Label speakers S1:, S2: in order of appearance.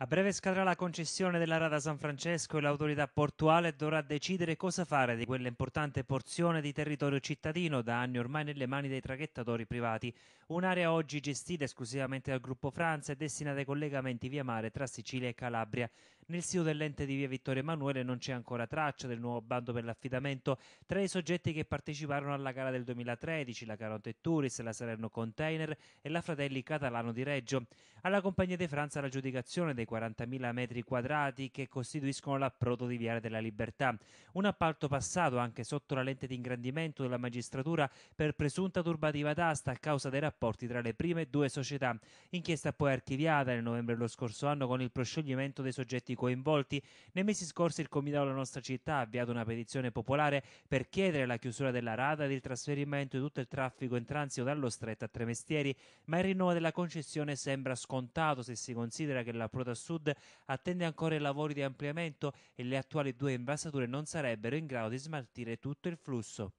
S1: A breve scadrà la concessione della Rada San Francesco e l'autorità portuale dovrà decidere cosa fare di quella importante porzione di territorio cittadino da anni ormai nelle mani dei traghettatori privati, un'area oggi gestita esclusivamente dal gruppo Franza e destinata ai collegamenti via mare tra Sicilia e Calabria. Nel sito dell'ente di via Vittorio Emanuele non c'è ancora traccia del nuovo bando per l'affidamento tra i soggetti che parteciparono alla gara del 2013, la Caronte Touris, la Salerno Container e la Fratelli Catalano di Reggio. Alla Compagnia di Franza l'aggiudicazione dei 40.000 metri quadrati che costituiscono l'approdo di Viale della Libertà. Un appalto passato anche sotto la lente di ingrandimento della magistratura per presunta turbativa d'asta a causa dei rapporti tra le prime due società. Inchiesta poi archiviata nel novembre dello scorso anno con il proscioglimento dei soggetti coinvolti, nei mesi scorsi il comitato della nostra città ha avviato una petizione popolare per chiedere la chiusura della rada ed il trasferimento di tutto il traffico in transito dallo stretto a Tremestieri, ma il rinnovo della concessione sembra scontato se si considera che la Proda Sud attende ancora i lavori di ampliamento e le attuali due invasature non sarebbero in grado di smaltire tutto il flusso.